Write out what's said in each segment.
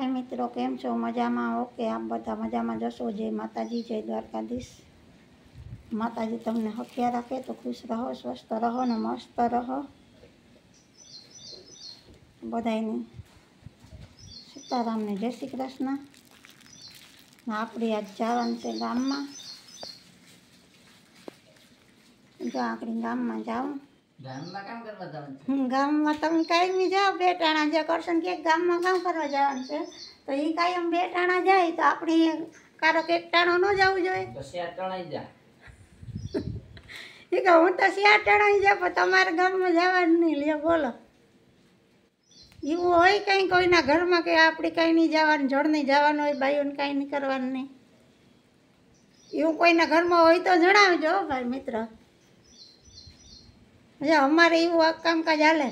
હાય મિત્રો કેમ છો મજામાં ઓકે આપ બધા મજામાં જશો જય માતાજી જય દ્વારકાધીશ માતાજી તમને હક્યા રાખે તો ખુશ રહો સ્વસ્થ રહો ને મસ્ત રહો બધાને સીતારામને જય શ્રી કૃષ્ણ આપણી આજ જવાનું છે ગામમાં જો આપણી ગામમાં જાઉં ગામમાં તમે નહીં જાઓ બે ટાણા જ્યાં કરશો ને ગામમાં કામ કરવા જવાનું છે તો એ એમ બે ટાણા જાય તો આપણે કારો કે ટાણો ન જવું જોઈએ એ કે હું તો શિયાળ ટાણા જાઉં પણ તમારે ગામમાં જવાનું નહીં લે બોલો એવું હોય કંઈ કોઈના ઘરમાં કે આપણે કાંઈ નહીં જવાનું જળ નહીં જવાનું હોય ભાઈઓને કાંઈ નહીં કરવાનું નહીં એવું કોઈના ઘરમાં હોય તો જણાવજો ભાઈ મિત્ર અમારે એવું કામકાજ હાલે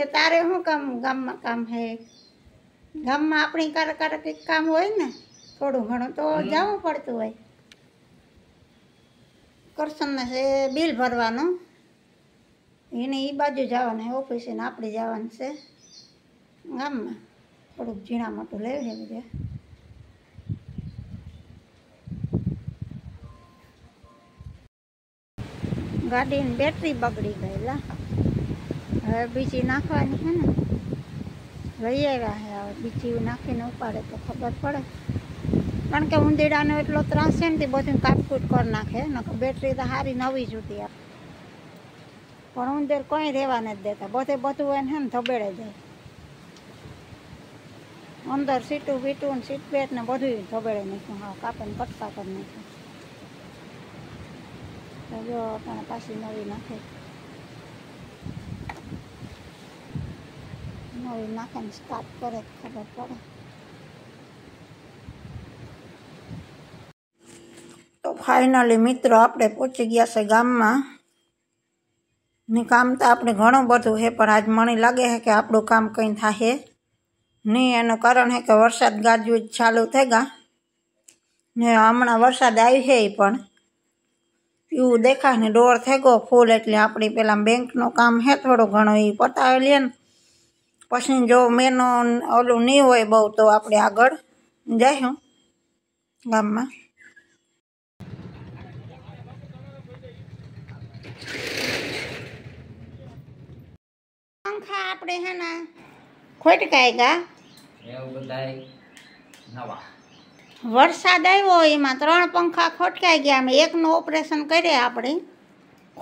એ તારે શું કામ ગામમાં કામ હે ગામમાં આપણી કાર કંઈક કામ હોય ને થોડું ઘણું તો જવું પડતું હોય કરશનને છે બિલ ભરવાનું એને એ બાજુ જવાનું છે ઓફિસે ને આપણે જવાનું છે ગામમાં થોડુંક ઝીણા મોટું લેવી બધા ગાડીની બેટરી બગડી ગયેલા હવે બીજી નાખવાની છે ને લઈ આવ્યા હે હવે બીજી નાખીને ઉપાડે તો ખબર પડે કારણ કે ઉંદીડાનો એટલો ત્રાસ છે ને તે બધું કાપકૂટ કરી નાખે નકર બેટરી તો સારી નવી જુદી આપે પણ ઉંદર કંઈ રહેવા નથી દેતા બધે બધું એને હે ને ધબેડે જાય અંદર સીટું વીટું સીટ બેટ ને બધું ધબેડે નાખ્યું હા કાપે ને કટકા કરી નાખ્યું જો પણ પાછી નવી નાખે નવી નાખીને સ્ટાર્ટ કરે ખબર તો ફાઇનલી મિત્રો આપણે પહોંચી ગયા છે ગામમાં ને કામ તો આપણે ઘણું બધું છે પણ આજ મને લાગે છે કે આપણું કામ કંઈ થશે નહીં એનું કારણ છે કે વરસાદ ગાજવું ચાલુ થઈ ગયા ને હમણાં વરસાદ આવી છે પણ એવું દેખાય ને ડોર થઈ ગયો ફૂલ એટલે આપણી પેલા બેંકનું કામ હે થોડું ઘણું એ પતાવી લે ને પછી જો મેનો ઓલું નહીં હોય બહુ તો આપણે આગળ જઈશું ગામમાં પંખા આપણે હે ને ખોટકાય ગા એવું બધા નવા વરસાદ આવ્યો એમાં ત્રણ પંખા ખોટકાઈ ગયા અમે એકનું ઓપરેશન કરીએ આપણે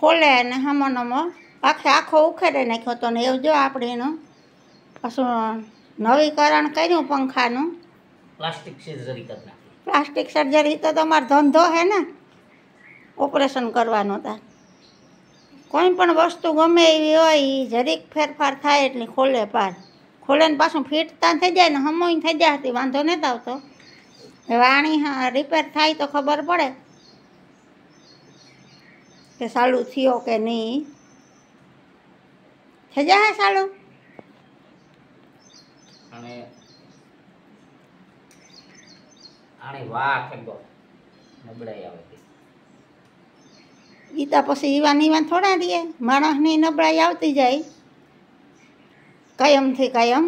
ખોલે અને હમણોમો આખે આખો ઉખેરી નાખ્યો તો ને એવું જો આપણે એનું પાછું નવીકરણ કર્યું પંખાનું પ્લાસ્ટિક સર્જરી પ્લાસ્ટિક સર્જરી તો તમારો ધંધો હે ને ઓપરેશન કરવાનો હતા કોઈ પણ વસ્તુ ગમે એવી હોય એ જરીક ફેરફાર થાય એટલે ખોલે પાર ખોલે ને પાછું ફિટ ત્યાં થઈ જાય ને હમોઈને થઈ જાય વાંધો નથી આવતો વાણી હા રિપેર થાય તો ખબર પડે કે સાલું થયો કે નહીં થઈ જાય સાલું વાહ ગીતા પછી ઈવાન ઈવાન થોડા દે માણસની નબળાઈ આવતી જાય કાયમથી કાયમ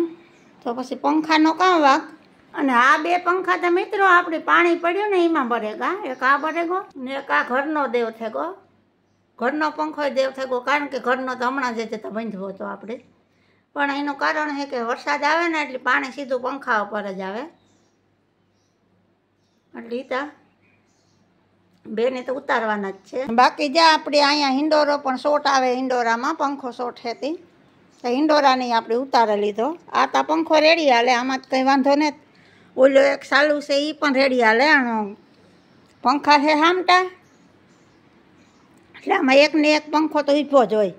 તો પછી પંખા નો કામ વાક અને આ બે પંખા તો મિત્રો આપણે પાણી પડ્યું ને એમાં ભરેગા એક આ ગો ને એક આ ઘરનો દેવ થેગો ઘરનો પંખો દેવ થેગો કારણ કે ઘરનો તો હમણાં જ તો બંધવો હતો આપણે પણ એનું કારણ છે કે વરસાદ આવે ને એટલે પાણી સીધું પંખા ઉપર જ આવે એટલે તા બેને તો ઉતારવાના જ છે બાકી જ્યાં આપણે અહીંયા હિંડોરો પણ શોટ આવે હિંડોરામાં પંખો શોટ હતી તો હિંડોરાની આપણે ઉતારે લીધો આ તા પંખો રેડી હાલે આમાં જ કંઈ વાંધો નથી ઓલો એક સાલું છે એ પણ રેડી હાલે પંખા છે સામટા એટલે આમાં એકને એક પંખો તો ઊભો જ હોય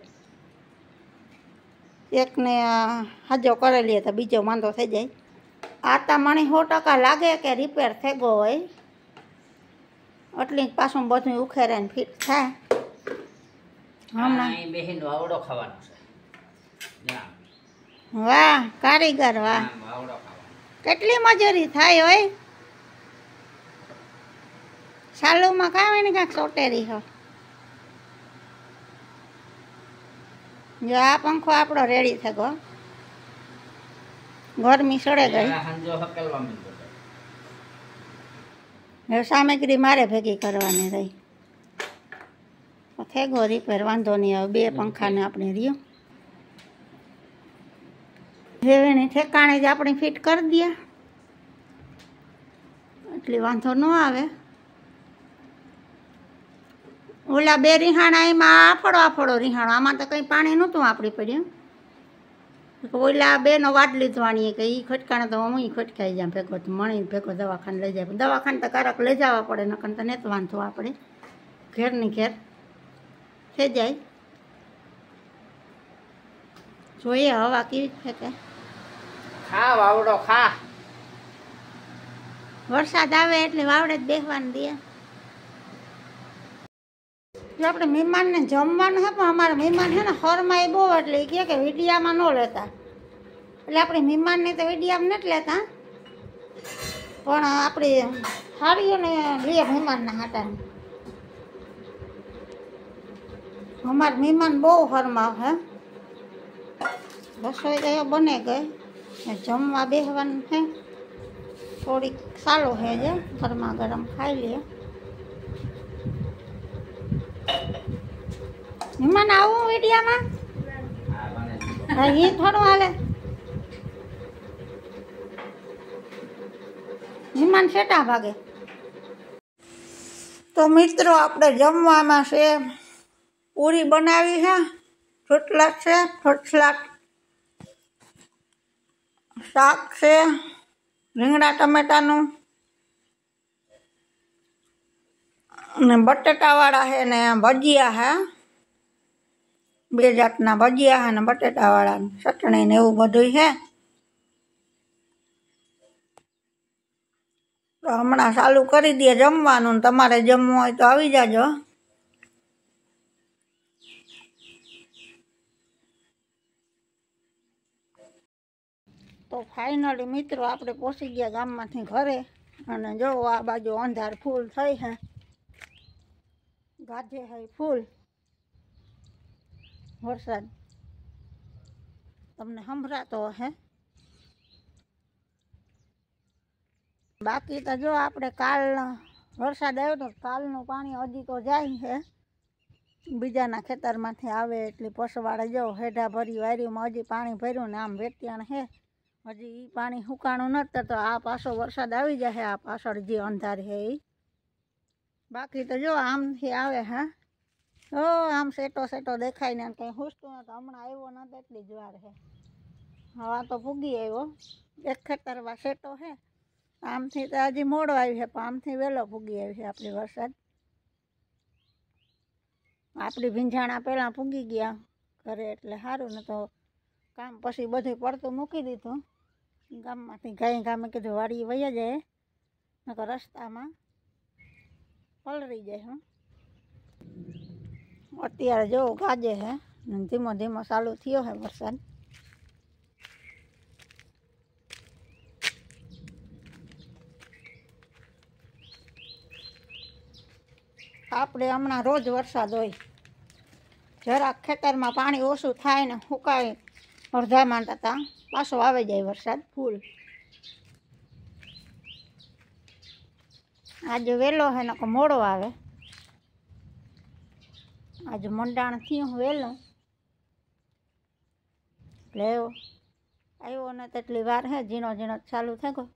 એકને હાજો કરેલી તો બીજો વાંધો થઈ જાય આ તા મને સો ટકા લાગે કે રિપેર થઈ ગયો હોય એટલી પાછું બધું ઉખેરે ને ફિટ થાય હમણાં બહેન આવડો ખાવાનો છે વાહ કારીગર વાહ આવડો કેટલી મજૂરી થાય હોય સાલુમાં કાંઈ ને કાંઈક સોટેરી હો જો આ પંખો આપણો રેડી થકો ગરમી સડે ગઈ સામગ્રી મારે ભેગી કરવાની રહી થેગો રિપેર વાંધો નહીં હવે બે પંખાને આપણે રહ્યું જે ઠેકાણે જ આપણે ફિટ કરી દઈએ એટલે વાંધો ન આવે ઓલા બે રિહાણા એમાં આફળો આફળો રિહાણો આમાં તો કંઈ પાણી નહોતું આપણી પડ્યું ઓલા બેનો વાટલી ધોવાની કે એ ખટકાણે તો હું ખટકાઈ જાય ભેગો મણી ભેગો દવાખાને લઈ જાય દવાખાને તો કારક લઈ જવા પડે નકર તો ને વાંધો આપણે ઘેરની ઘેર થઈ જાય જોઈએ હવા કેવી છે ખા વાવડો ખા વરસાદ આવે એટલે વાવડે જ બેસવાનું દે જો આપણે મહેમાનને જમવાનું છે પણ અમારા મહેમાન છે ને હરમાં એ બહુ એટલે એ કહે કે વીડિયામાં ન લેતા એટલે આપણે મહેમાનને તો વીડિયામાં નથી લેતા પણ આપણે હારીઓને લઈએ મહેમાનના હાટાને અમારા મહેમાન બહુ હરમાં છે રસોઈ ગયો બને ગઈ જમવા બેસવાનું છે થોડીક સારું છે જે ગરમા ગરમ ખાઈ લે હિમાન આવું વિડીયામાં એ થોડું હાલે હિમાન શેટા ભાગે તો મિત્રો આપણે જમવામાં છે પૂરી બનાવી છે રોટલા છે ફટલાટ શાક છે રીંગણા ટમેટાનું અને બટેટાવાળા છે ને ભજીયા હે બે જાતના ભજીયા હે ને બટેટાવાળા ચટણી ને એવું બધું છે તો હમણાં ચાલુ કરી દઈએ જમવાનું તમારે જમવું હોય તો આવી જાજો તો ફાઇનલી મિત્રો આપણે પહોંચી ગયા ગામમાંથી ઘરે અને જો આ બાજુ અંધાર ફૂલ થઈ હે ગાજે હે ફૂલ વરસાદ તમને સંભળાતો હે બાકી તો જો આપણે કાલ વરસાદ આવ્યો તો કાલનું પાણી હજી તો જાય હે બીજાના ખેતરમાંથી આવે એટલે પશુવાળા જવું હેઢા ભરી વાર્યું હજી પાણી ભર્યું ને આમ વેટ્યાણ હે હજી એ પાણી સુકાણું નથી તો આ પાછો વરસાદ આવી જશે આ પાછળ જે અંધાર છે એ બાકી તો જો આમથી આવે હા ઓ આમ સેટો સેટો દેખાય ને કંઈ હુસતું નતો હમણાં આવ્યો નથી એટલી જ વાર છે હવા તો ભૂગી આવ્યો એક ખેતરમાં સેટો છે આમથી તો હજી મોડો આવ્યો છે પણ આમથી વહેલો ભૂગી આવ્યો છે આપણી વરસાદ આપણી ભીંજાણા પહેલાં ભૂગી ગયા ઘરે એટલે સારું ને તો કામ પછી બધું પડતું મૂકી દીધું ગામમાંથી ગાય ગામે કીધું વાડી વયા જાય નકર રસ્તામાં પલળી જાય હું અત્યારે જો ગાજે હે ધીમો ધીમો ચાલુ થયો હે વરસાદ આપણે હમણાં રોજ વરસાદ હોય જરાક ખેતરમાં પાણી ઓછું થાય ને સુકાય અડધા માંડતા હતા પાછો આવી જાય વરસાદ ફૂલ આજે વહેલો હે નકો મોડો આવે આજે મંડાણ હું વહેલું લેવો આવ્યો ને તેટલી વાર હે ઝીણો ઝીણો ચાલુ થાય ગયો